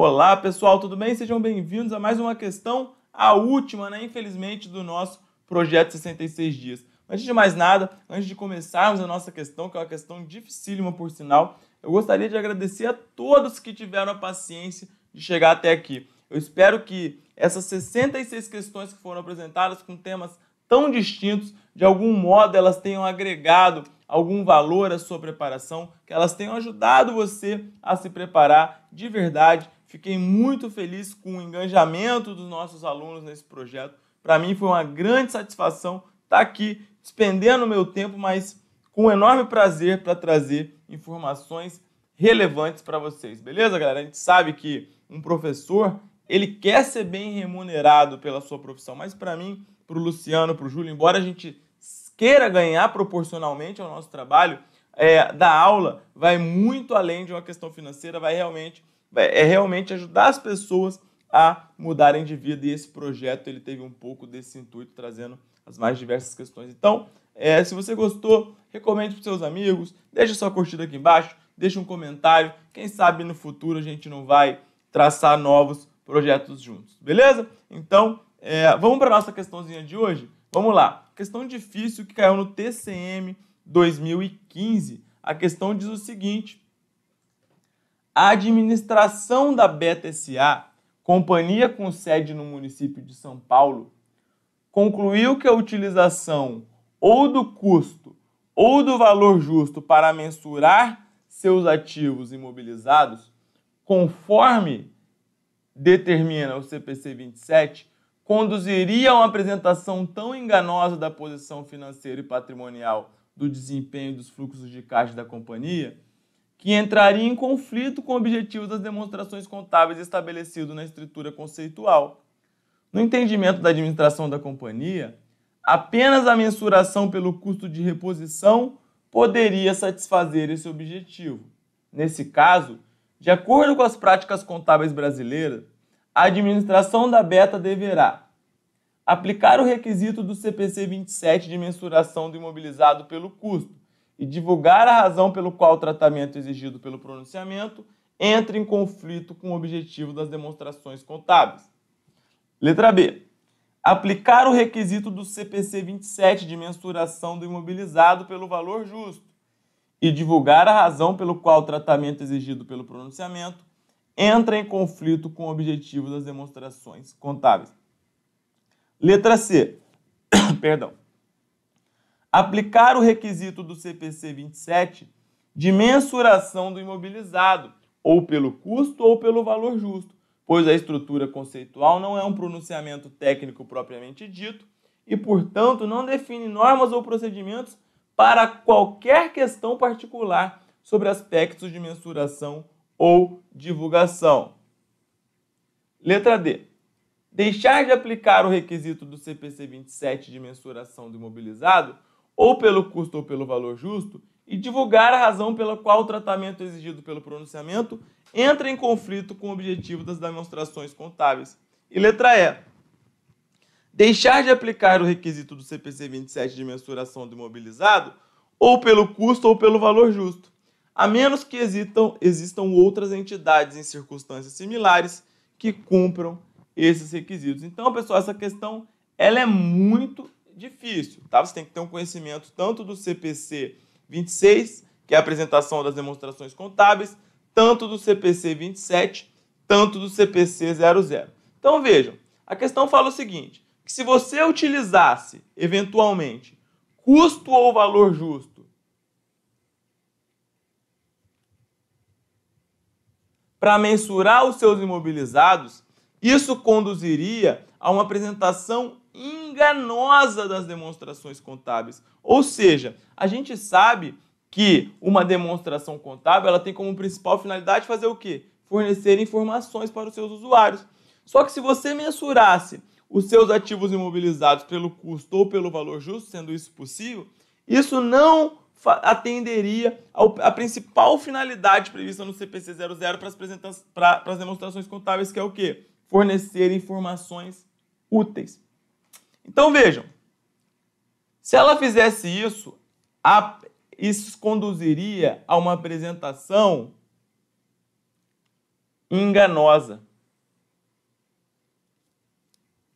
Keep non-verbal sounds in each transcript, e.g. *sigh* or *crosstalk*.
Olá pessoal, tudo bem? Sejam bem-vindos a mais uma questão, a última, né? Infelizmente, do nosso projeto 66 Dias. Antes de mais nada, antes de começarmos a nossa questão, que é uma questão dificílima por sinal, eu gostaria de agradecer a todos que tiveram a paciência de chegar até aqui. Eu espero que essas 66 questões que foram apresentadas com temas tão distintos, de algum modo elas tenham agregado algum valor à sua preparação, que elas tenham ajudado você a se preparar de verdade. Fiquei muito feliz com o engajamento dos nossos alunos nesse projeto. Para mim foi uma grande satisfação estar tá aqui despendendo meu tempo, mas com enorme prazer para trazer informações relevantes para vocês. Beleza, galera? A gente sabe que um professor, ele quer ser bem remunerado pela sua profissão, mas para mim, para o Luciano, para o Júlio, embora a gente queira ganhar proporcionalmente ao nosso trabalho é, da aula, vai muito além de uma questão financeira, vai realmente, vai, é realmente ajudar as pessoas a mudarem de vida e esse projeto ele teve um pouco desse intuito, trazendo as mais diversas questões. Então, é, se você gostou, recomende para seus amigos, deixa sua curtida aqui embaixo, deixa um comentário. Quem sabe no futuro a gente não vai traçar novos projetos juntos, beleza? Então, é, vamos para a nossa questãozinha de hoje? Vamos lá. Questão difícil que caiu no TCM 2015. A questão diz o seguinte: a administração da BTSA, companhia com sede no município de São Paulo, concluiu que a utilização ou do custo ou do valor justo para mensurar seus ativos imobilizados, conforme determina o CPC 27, conduziria a uma apresentação tão enganosa da posição financeira e patrimonial do desempenho dos fluxos de caixa da companhia que entraria em conflito com o objetivo das demonstrações contábeis estabelecido na estrutura conceitual. No entendimento da administração da companhia, apenas a mensuração pelo custo de reposição poderia satisfazer esse objetivo. Nesse caso, de acordo com as práticas contábeis brasileiras, a administração da beta deverá aplicar o requisito do CPC 27 de mensuração do imobilizado pelo custo e divulgar a razão pelo qual o tratamento é exigido pelo pronunciamento entra em conflito com o objetivo das demonstrações contábeis. Letra B. Aplicar o requisito do CPC 27 de mensuração do imobilizado pelo valor justo e divulgar a razão pelo qual o tratamento é exigido pelo pronunciamento entra em conflito com o objetivo das demonstrações contábeis. Letra C. *coughs* Perdão. Aplicar o requisito do CPC 27 de mensuração do imobilizado, ou pelo custo ou pelo valor justo, pois a estrutura conceitual não é um pronunciamento técnico propriamente dito e, portanto, não define normas ou procedimentos para qualquer questão particular sobre aspectos de mensuração ou divulgação. Letra D. Deixar de aplicar o requisito do CPC 27 de mensuração do imobilizado, ou pelo custo ou pelo valor justo, e divulgar a razão pela qual o tratamento exigido pelo pronunciamento entra em conflito com o objetivo das demonstrações contábeis. E letra E. Deixar de aplicar o requisito do CPC 27 de mensuração do imobilizado, ou pelo custo ou pelo valor justo, a menos que existam, existam outras entidades em circunstâncias similares que cumpram esses requisitos. Então, pessoal, essa questão ela é muito difícil, tá? Você tem que ter um conhecimento tanto do CPC 26, que é a apresentação das demonstrações contábeis, tanto do CPC 27, tanto do CPC 00. Então, vejam, a questão fala o seguinte, que se você utilizasse, eventualmente, custo ou valor justo para mensurar os seus imobilizados, isso conduziria a uma apresentação enganosa das demonstrações contábeis. Ou seja, a gente sabe que uma demonstração contábil ela tem como principal finalidade fazer o quê? Fornecer informações para os seus usuários. Só que se você mensurasse os seus ativos imobilizados pelo custo ou pelo valor justo, sendo isso possível, isso não atenderia à principal finalidade prevista no CPC 00 para as, para as demonstrações contábeis, que é o quê? Fornecer informações úteis. Então vejam, se ela fizesse isso, a, isso conduziria a uma apresentação enganosa.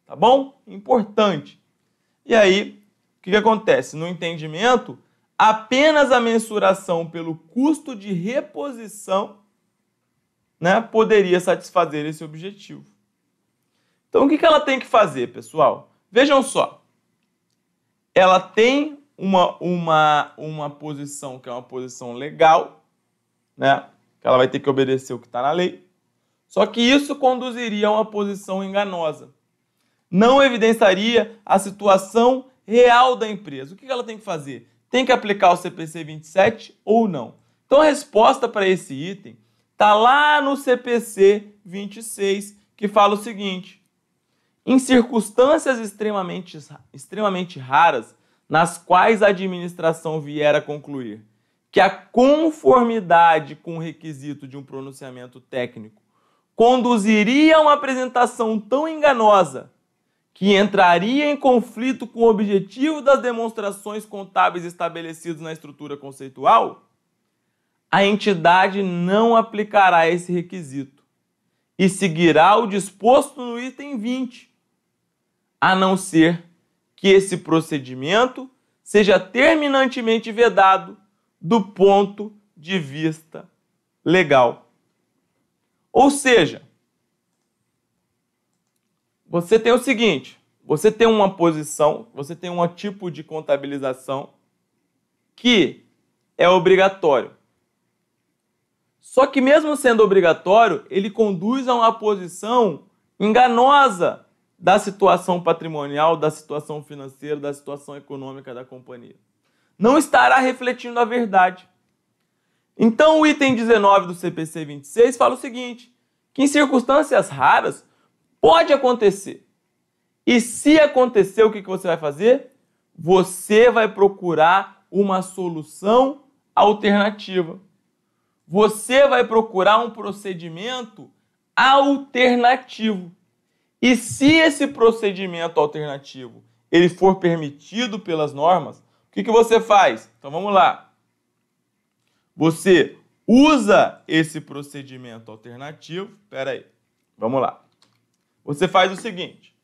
Tá bom? Importante. E aí, o que, que acontece? No entendimento, apenas a mensuração pelo custo de reposição né, poderia satisfazer esse objetivo. Então, o que ela tem que fazer, pessoal? Vejam só. Ela tem uma, uma, uma posição que é uma posição legal, né? Que ela vai ter que obedecer o que está na lei. Só que isso conduziria a uma posição enganosa. Não evidenciaria a situação real da empresa. O que ela tem que fazer? tem que aplicar o CPC 27 ou não? Então a resposta para esse item está lá no CPC 26, que fala o seguinte: em circunstâncias extremamente, extremamente raras, nas quais a administração vier a concluir que a conformidade com o requisito de um pronunciamento técnico conduziria a uma apresentação tão enganosa que entraria em conflito com o objetivo das demonstrações contábeis estabelecidos na estrutura conceitual, a entidade não aplicará esse requisito e seguirá o disposto no item 20, a não ser que esse procedimento seja terminantemente vedado do ponto de vista legal. Ou seja, você tem o seguinte: você tem uma posição, você tem um tipo de contabilização que é obrigatório. Só que, mesmo sendo obrigatório, ele conduz a uma posição enganosa da situação patrimonial, da situação financeira, da situação econômica da companhia. Não estará refletindo a verdade. Então, o item 19 do CPC 26 fala o seguinte: que em circunstâncias raras, Pode acontecer. E se acontecer, o que, que você vai fazer? Você vai procurar uma solução alternativa. Você vai procurar um procedimento alternativo. E se esse procedimento alternativo ele for permitido pelas normas, o que, que você faz? Então vamos lá. Você usa esse procedimento alternativo. Espera aí, vamos lá. Você faz o seguinte: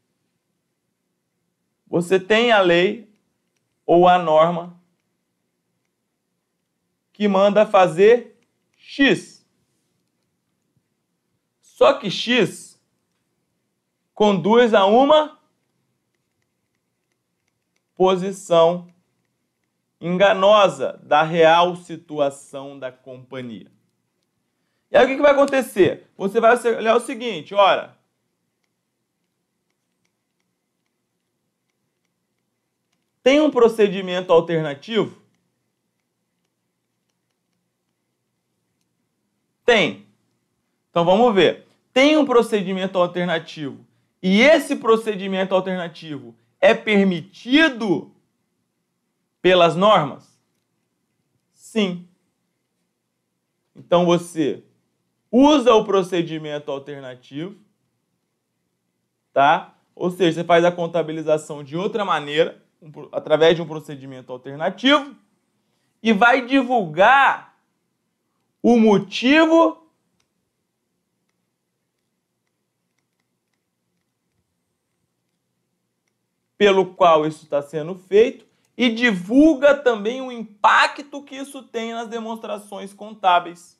você tem a lei ou a norma que manda fazer X. Só que X conduz a uma posição enganosa da real situação da companhia. E aí o que vai acontecer? Você vai olhar o seguinte, olha, Tem um procedimento alternativo? Tem. Então vamos ver. Tem um procedimento alternativo e esse procedimento alternativo é permitido pelas normas? Sim. Então você usa o procedimento alternativo, tá? Ou seja, você faz a contabilização de outra maneira um, através de um procedimento alternativo, e vai divulgar o motivo pelo qual isso está sendo feito e divulga também o impacto que isso tem nas demonstrações contábeis.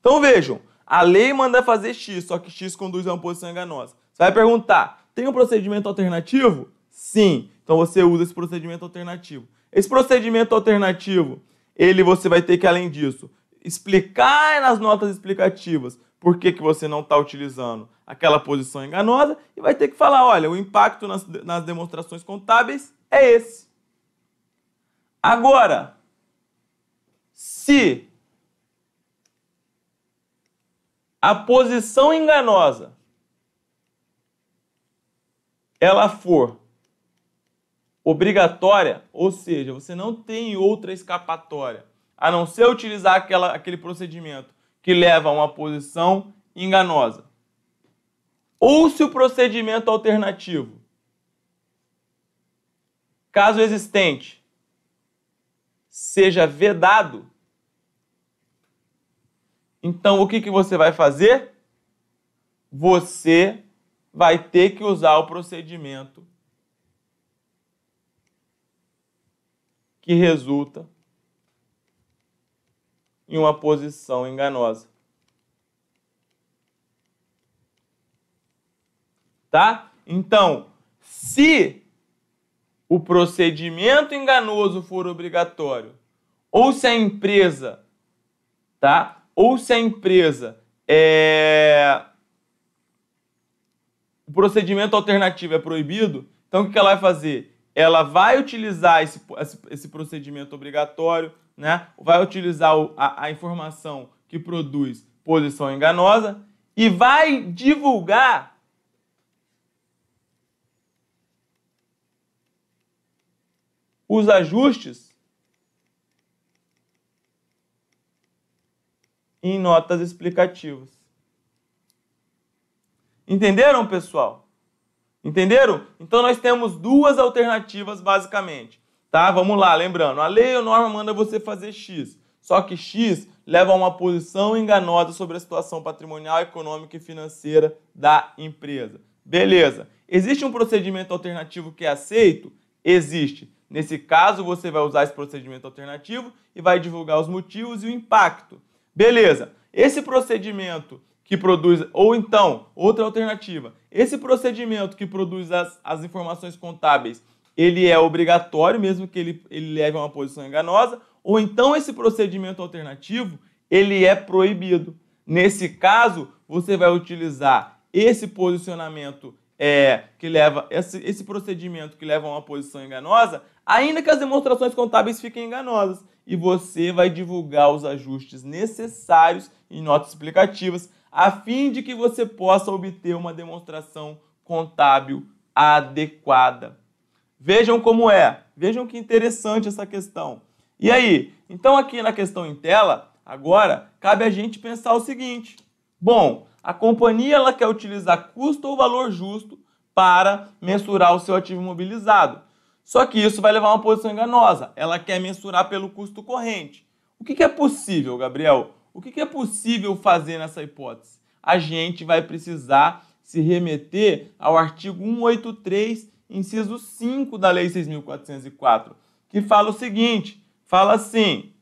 Então vejam, a lei manda fazer X, só que X conduz a uma posição enganosa. Você vai perguntar: tem um procedimento alternativo? Sim. Então você usa esse procedimento alternativo. Esse procedimento alternativo, ele você vai ter que, além disso, explicar nas notas explicativas por que, que você não está utilizando aquela posição enganosa e vai ter que falar, olha, o impacto nas, nas demonstrações contábeis é esse. Agora, se a posição enganosa ela for obrigatória, ou seja, você não tem outra escapatória a não ser utilizar aquela, aquele procedimento que leva a uma posição enganosa. Ou se o procedimento alternativo, caso existente, seja vedado, então o que, que você vai fazer? Você vai ter que usar o procedimento que resulta em uma posição enganosa. Tá? Então, se o procedimento enganoso for obrigatório, ou se a empresa, tá? Ou se a empresa é o procedimento alternativo é proibido, então o que ela vai fazer? ela vai utilizar esse, esse, procedimento obrigatório, né? vai utilizar a, a informação que produz posição enganosa e vai divulgar os ajustes em notas explicativas. Entenderam, pessoal? Entenderam? Então nós temos duas alternativas basicamente, tá? Vamos lá, lembrando, a lei ou norma manda você fazer X, só que X leva a uma posição enganosa sobre a situação patrimonial, econômica e financeira da empresa. Beleza. Existe um procedimento alternativo que é aceito? Existe. Nesse caso, você vai usar esse procedimento alternativo e vai divulgar os motivos e o impacto. Beleza. Esse procedimento que produz, ou então, outra alternativa, esse procedimento que produz as, as informações contábeis, ele é obrigatório, mesmo que ele, ele leve a uma posição enganosa, ou então esse procedimento alternativo, ele é proibido. Nesse caso, você vai utilizar esse posicionamento é, que leva, esse, esse procedimento que leva a uma posição enganosa, ainda que as demonstrações contábeis fiquem enganosas, e você vai divulgar os ajustes necessários em notas explicativas a fim de que você possa obter uma demonstração contábil adequada. Vejam como é, vejam que interessante essa questão. E aí, então aqui na questão em tela, agora cabe a gente pensar o seguinte: bom, a companhia ela quer utilizar custo ou valor justo para mensurar o seu ativo imobilizado. Só que isso vai levar a uma posição enganosa. Ela quer mensurar pelo custo corrente. O que, que é possível, Gabriel? O que é possível fazer nessa hipótese? A gente vai precisar se remeter ao artigo 183, inciso 5 da Lei 6.404, que fala o seguinte: fala assim.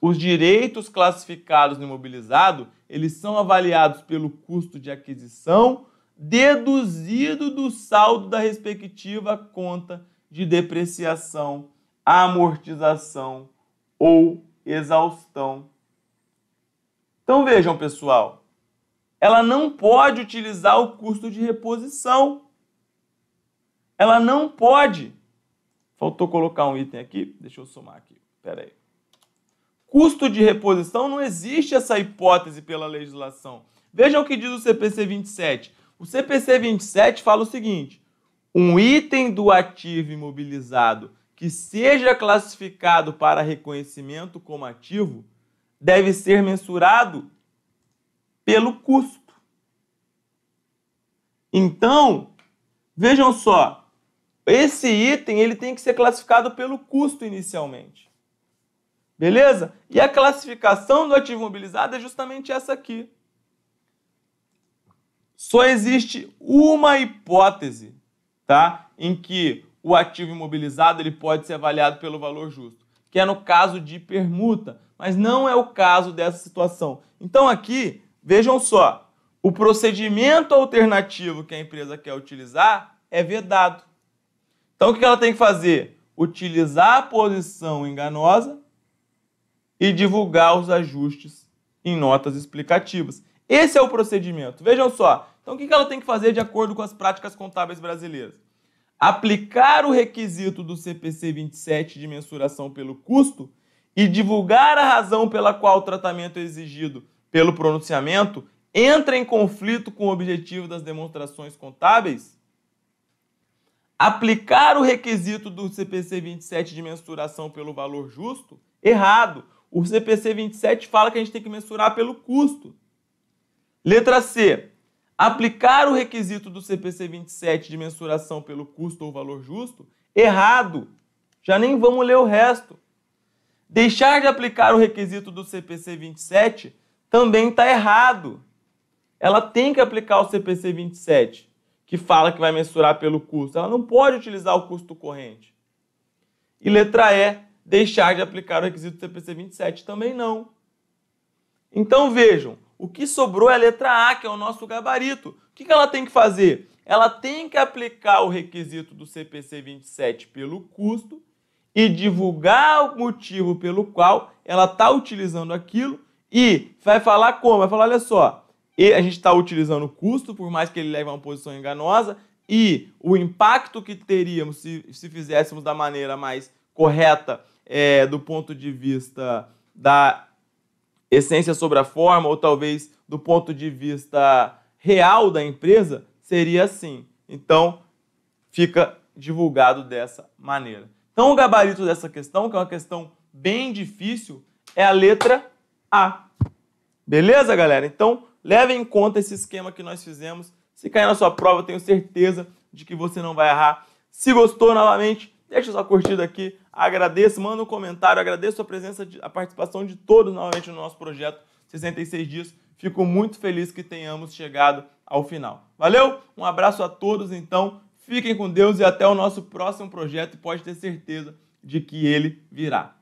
Os direitos classificados no imobilizado, eles são avaliados pelo custo de aquisição deduzido do saldo da respectiva conta de depreciação, amortização ou exaustão. Então vejam, pessoal, ela não pode utilizar o custo de reposição. Ela não pode. Faltou colocar um item aqui, deixa eu somar aqui. Peraí. aí. Custo de reposição não existe essa hipótese pela legislação. Vejam o que diz o CPC 27. O CPC 27 fala o seguinte: um item do ativo imobilizado que seja classificado para reconhecimento como ativo deve ser mensurado pelo custo. Então, vejam só, esse item ele tem que ser classificado pelo custo inicialmente. Beleza? E a classificação do ativo mobilizado é justamente essa aqui. Só existe uma hipótese, tá? Em que o ativo imobilizado ele pode ser avaliado pelo valor justo, que é no caso de permuta, mas não é o caso dessa situação. Então aqui, vejam só, o procedimento alternativo que a empresa quer utilizar é vedado. Então o que ela tem que fazer? Utilizar a posição enganosa e divulgar os ajustes em notas explicativas. Esse é o procedimento. Vejam só. Então o que ela tem que fazer de acordo com as práticas contábeis brasileiras? aplicar o requisito do CPC 27 de mensuração pelo custo e divulgar a razão pela qual o tratamento é exigido pelo pronunciamento entra em conflito com o objetivo das demonstrações contábeis? Aplicar o requisito do CPC 27 de mensuração pelo valor justo? Errado. O CPC 27 fala que a gente tem que mensurar pelo custo. Letra C aplicar o requisito do CPC 27 de mensuração pelo custo ou valor justo, errado. Já nem vamos ler o resto. Deixar de aplicar o requisito do CPC 27 também está errado. Ela tem que aplicar o CPC 27, que fala que vai mensurar pelo custo. Ela não pode utilizar o custo corrente. E letra E, deixar de aplicar o requisito do CPC 27 também não. Então vejam, o que sobrou é a letra A, que é o nosso gabarito. O que ela tem que fazer? Ela tem que aplicar o requisito do CPC 27 pelo custo e divulgar o motivo pelo qual ela está utilizando aquilo e vai falar como? Vai falar, olha só, a gente está utilizando o custo, por mais que ele leve a uma posição enganosa, e o impacto que teríamos se, se fizéssemos da maneira mais correta é, do ponto de vista da essência sobre a forma, ou talvez do ponto de vista real da empresa, seria assim. Então, fica divulgado dessa maneira. Então, o gabarito dessa questão, que é uma questão bem difícil, é a letra A. Beleza, galera? Então, leve em conta esse esquema que nós fizemos. Se cair na sua prova, tenho certeza de que você não vai errar. Se gostou novamente, deixa sua curtida aqui, Agradeço, manda um comentário, agradeço a presença, a participação de todos novamente no nosso projeto 66 Dias. Fico muito feliz que tenhamos chegado ao final. Valeu? Um abraço a todos, então. Fiquem com Deus e até o nosso próximo projeto pode ter certeza de que ele virá.